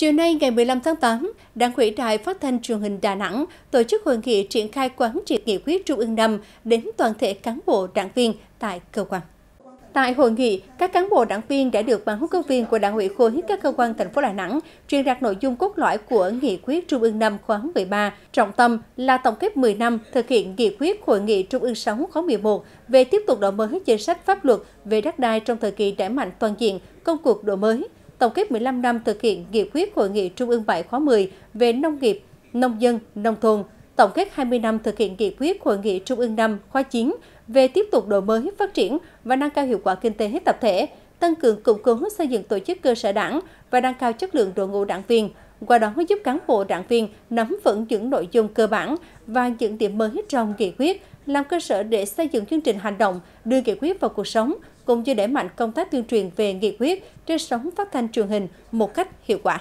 Chiều nay ngày 15 tháng 8, Đảng ủy Đài Phát thanh Truyền hình Đà Nẵng tổ chức hội nghị triển khai quán triệt nghị quyết Trung ương 5 đến toàn thể cán bộ đảng viên tại cơ quan. Tại hội nghị, các cán bộ đảng viên đã được ban huấn công viên của Đảng ủy khối các cơ quan thành phố Đà Nẵng truyền đạt nội dung cốt lõi của nghị quyết Trung ương 5 khóa 13, trọng tâm là tổng kết 10 năm thực hiện nghị quyết hội nghị Trung ương 6 khóa 11 về tiếp tục đổi mới chính sách pháp luật về đất đai trong thời kỳ đẩy mạnh toàn diện công cuộc đổi mới tổng kết 15 năm thực hiện nghị quyết Hội nghị Trung ương 7 khóa 10 về nông nghiệp, nông dân, nông thôn, tổng kết 20 năm thực hiện nghị quyết Hội nghị Trung ương 5 khóa 9 về tiếp tục đổi mới, phát triển và nâng cao hiệu quả kinh tế tập thể, tăng cường củng cố xây dựng tổ chức cơ sở đảng và nâng cao chất lượng đội ngũ đảng viên, qua đó giúp cán bộ đảng viên nắm vững những nội dung cơ bản và những điểm mới trong nghị quyết, làm cơ sở để xây dựng chương trình hành động, đưa nghị quyết vào cuộc sống, cũng như đẩy mạnh công tác tuyên truyền về nghị quyết trên sóng phát thanh truyền hình một cách hiệu quả.